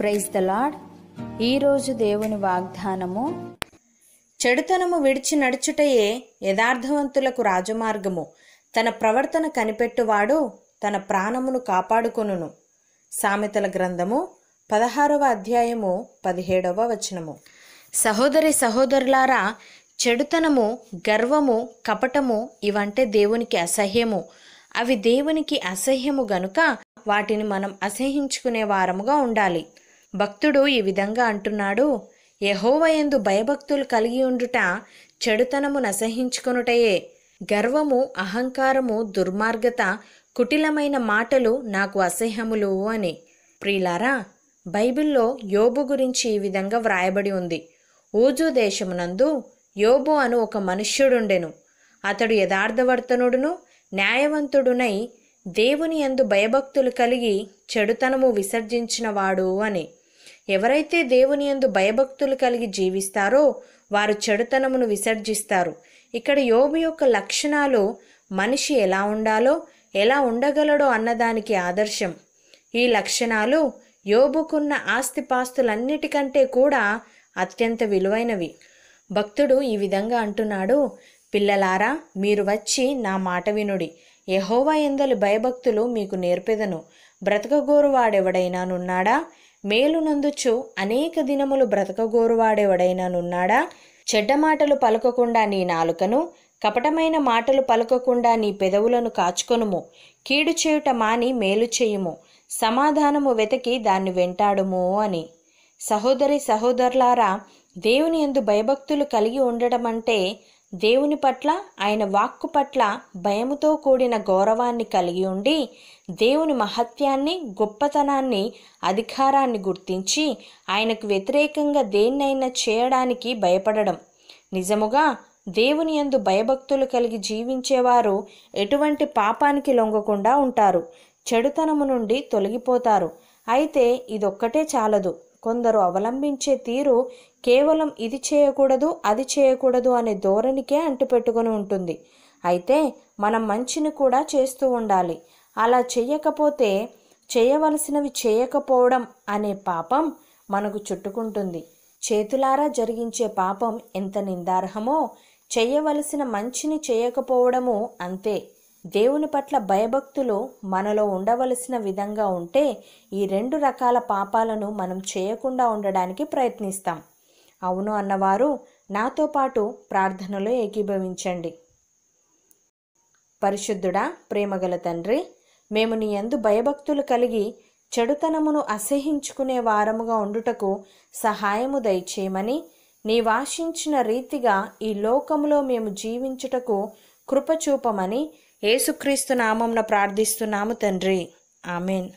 praise the lord ఈరోజు దేవుని వాగ్దానము చెడుతనము విడిచి నడుచుటయే యథార్థవంతులకు రాజమార్గము తన ప్రవర్తన కనిపెట్టువాడు తన ప్రాణమును కాపాడుకొనును సామెతల గ్రంథము పదహారవ అధ్యాయము పదిహేడవ వచనము సహోదరి సహోదరులారా చెడుతనము గర్వము కపటము ఇవంటే దేవునికి అసహ్యము అవి దేవునికి అసహ్యము గనుక వాటిని మనం అసహించుకునే వారముగా ఉండాలి భక్తుడు ఈ విధంగా అంటున్నాడు యహోవయందు భయభక్తులు కలిగి ఉండుట చెడుతనము నసహించుకొనుటయే గర్వము అహంకారము దుర్మార్గత కుటిలమైన మాటలు నాకు అసహ్యములు అని ప్రియులారా బైబిల్లో యోబు గురించి ఈ విధంగా వ్రాయబడి ఉంది ఊజు దేశమునందు యోబు అను ఒక మనుష్యుడుండెను అతడు యథార్థవర్తనుడును న్యాయవంతుడునై దేవుని ఎందు భయభక్తులు కలిగి చెడుతనము విసర్జించినవాడు అని ఎవరైతే దేవుని ఎందు భయభక్తులు కలిగి జీవిస్తారో వారు చెడుతనమును విసర్జిస్తారు ఇక్కడ యోగు యొక్క లక్షణాలు మనిషి ఎలా ఉండాలో ఎలా ఉండగలడో అన్నదానికి ఆదర్శం ఈ లక్షణాలు యోబుకున్న ఆస్తిపాస్తులన్నిటికంటే కూడా అత్యంత విలువైనవి భక్తుడు ఈ విధంగా అంటున్నాడు పిల్లలారా మీరు వచ్చి నా మాట వినుడి యహోవా ఎందలి భయభక్తులు మీకు నేర్పెదను బ్రతకగోరువాడెవడైనానున్నాడా మేలునందుచు అనేక దినములు నున్నాడా చెడ్డ మాటలు పలకకుండా నీ నాలుకను కపటమైన మాటలు పలకకుండా నీ పెదవులను కాచుకొనుము కీడు చేయుట మాని మేలు చేయుము సమాధానము వెతికి దాన్ని వెంటాడుము అని సహోదరి సహోదరులారా దేవుని ఎందు భయభక్తులు కలిగి ఉండటమంటే అంటే దేవుని పట్ల ఆయన వాక్కు పట్ల భయముతో కూడిన గౌరవాన్ని కలిగి ఉండి దేవుని మహత్యాన్ని గొప్పతనాన్ని అధికారాన్ని గుర్తించి ఆయనకు వ్యతిరేకంగా దేన్నైనా చేయడానికి భయపడడం నిజముగా దేవుని ఎందు భయభక్తులు కలిగి జీవించేవారు ఎటువంటి పాపానికి లొంగకుండా ఉంటారు చెడుతనము నుండి తొలగిపోతారు అయితే ఇదొక్కటే చాలదు కొందరు అవలంబించే తీరు కేవలం ఇది చేయకూడదు అది చేయకూడదు అనే ధోరణికే అంటిపెట్టుకుని ఉంటుంది అయితే మనం మంచిని కూడా చేస్తూ ఉండాలి అలా చేయకపోతే చేయవలసినవి చేయకపోవడం అనే పాపం మనకు చుట్టుకుంటుంది చేతులారా జరిగించే పాపం ఎంత నిందార్హమో చేయవలసిన మంచిని చేయకపోవడము అంతే దేవుని పట్ల భయభక్తులు మనలో ఉండవలసిన విధంగా ఉంటే ఈ రెండు రకాల పాపాలను మనం చేయకుండా ఉండడానికి ప్రయత్నిస్తాం అవును అన్నవారు నాతో పాటు ప్రార్థనలో ఏకీభవించండి పరిశుద్ధుడా ప్రేమగల తండ్రి మేము నీ యందు భయభక్తులు కలిగి చెడుతనమును అసహించుకునే వారముగా ఉండుటకు సహాయము దయచేయమని వాషించిన రీతిగా ఈ లోకములో మేము జీవించుటకు కృపచూపమని ఏసుక్రీస్తు నామంన ప్రార్థిస్తున్నాము తండ్రి ఆమెన్